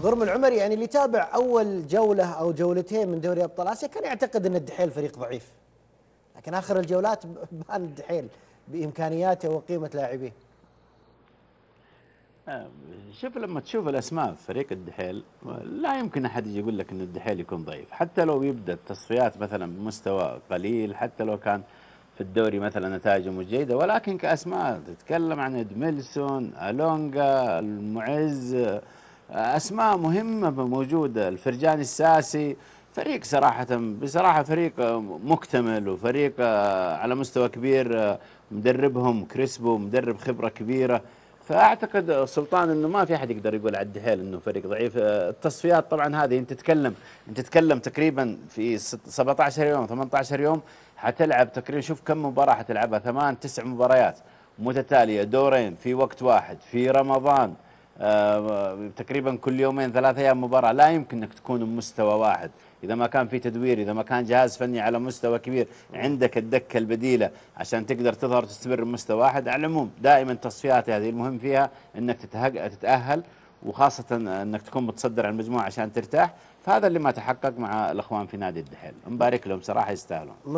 غرم العمر يعني اللي تابع اول جوله او جولتين من دوري ابطال اسيا كان يعتقد ان الدحيل فريق ضعيف لكن اخر الجولات بان الدحيل بامكانياته وقيمه لاعبيه آه، شوف لما تشوف الاسماء في فريق الدحيل لا يمكن احد يجي يقول لك ان الدحيل يكون ضعيف حتى لو يبدا التصفيات مثلا بمستوى قليل حتى لو كان في الدوري مثلا نتائجه مش جيده ولكن كاسماء تتكلم عن ادميلسون الونجا المعز اسماء مهمه موجوده الفرجاني الساسي فريق صراحه بصراحه فريق مكتمل وفريق آه، على مستوى كبير آه، مدربهم كريسبو مدرب خبره كبيره فاعتقد سلطان انه ما في احد يقدر يقول على الدحيل انه فريق ضعيف آه، التصفيات طبعا هذه انت تتكلم انت تتكلم تقريبا في 17 يوم 18 يوم حتلعب تقريبا شوف كم مباراه حتلعبها ثمان تسع مباريات متتاليه دورين في وقت واحد في رمضان آه، تقريبا كل يومين ثلاثة ايام مباراه لا يمكن انك تكون بمستوى واحد اذا ما كان في تدوير اذا ما كان جهاز فني على مستوى كبير عندك الدكه البديله عشان تقدر تظهر وتستمر بمستوى واحد على العموم دائما تصفيات هذه المهم فيها انك تتاهل وخاصة انك تكون متصدر على المجموعة عشان ترتاح، فهذا اللي ما تحقق مع الاخوان في نادي الدحيل، مبارك لهم صراحة يستاهلون.